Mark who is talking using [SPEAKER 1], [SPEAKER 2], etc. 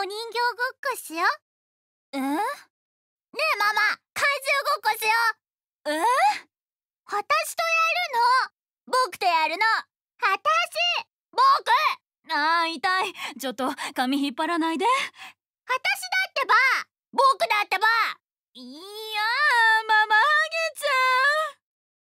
[SPEAKER 1] お人形ごっこしよえねえママ
[SPEAKER 2] 怪獣ごっこしようえ私とやるの僕とやるの私僕あー痛いちょっと髪引っ張らないで私だ